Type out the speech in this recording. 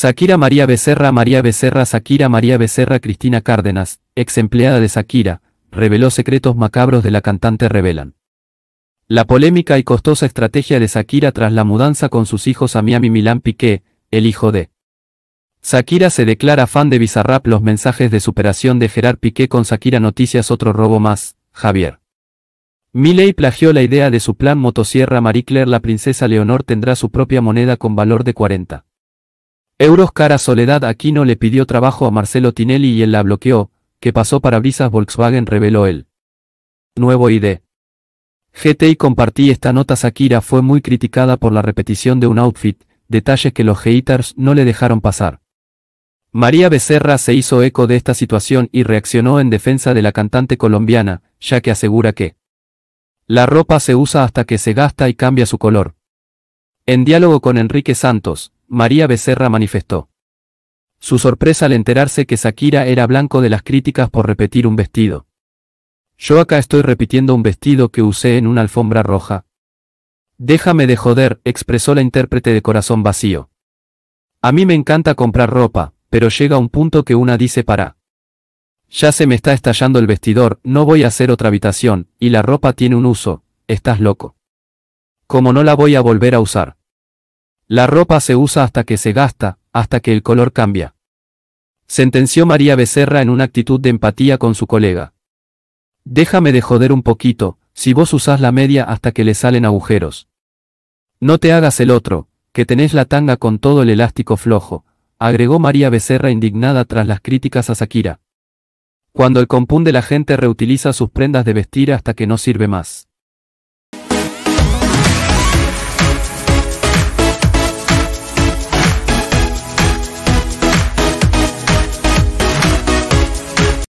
Shakira María Becerra María Becerra Shakira María Becerra Cristina Cárdenas, ex empleada de Shakira, reveló secretos macabros de la cantante revelan. La polémica y costosa estrategia de Shakira tras la mudanza con sus hijos a Miami Milán Piqué, el hijo de Shakira se declara fan de Bizarrap los mensajes de superación de Gerard Piqué con Sakira Noticias otro robo más, Javier. Milei plagió la idea de su plan motosierra Marie Claire la princesa Leonor tendrá su propia moneda con valor de 40 euros cara Soledad Aquino le pidió trabajo a Marcelo Tinelli y él la bloqueó, que pasó para brisas Volkswagen reveló él. Nuevo ID. GTI compartí esta nota Sakira fue muy criticada por la repetición de un outfit, detalles que los haters no le dejaron pasar. María Becerra se hizo eco de esta situación y reaccionó en defensa de la cantante colombiana, ya que asegura que la ropa se usa hasta que se gasta y cambia su color. En diálogo con Enrique Santos, María Becerra manifestó. Su sorpresa al enterarse que Shakira era blanco de las críticas por repetir un vestido. Yo acá estoy repitiendo un vestido que usé en una alfombra roja. Déjame de joder, expresó la intérprete de corazón vacío. A mí me encanta comprar ropa, pero llega un punto que una dice para. Ya se me está estallando el vestidor, no voy a hacer otra habitación, y la ropa tiene un uso, estás loco. Como no la voy a volver a usar. La ropa se usa hasta que se gasta, hasta que el color cambia. Sentenció María Becerra en una actitud de empatía con su colega. Déjame de joder un poquito, si vos usás la media hasta que le salen agujeros. No te hagas el otro, que tenés la tanga con todo el elástico flojo, agregó María Becerra indignada tras las críticas a Shakira. Cuando el compún de la gente reutiliza sus prendas de vestir hasta que no sirve más.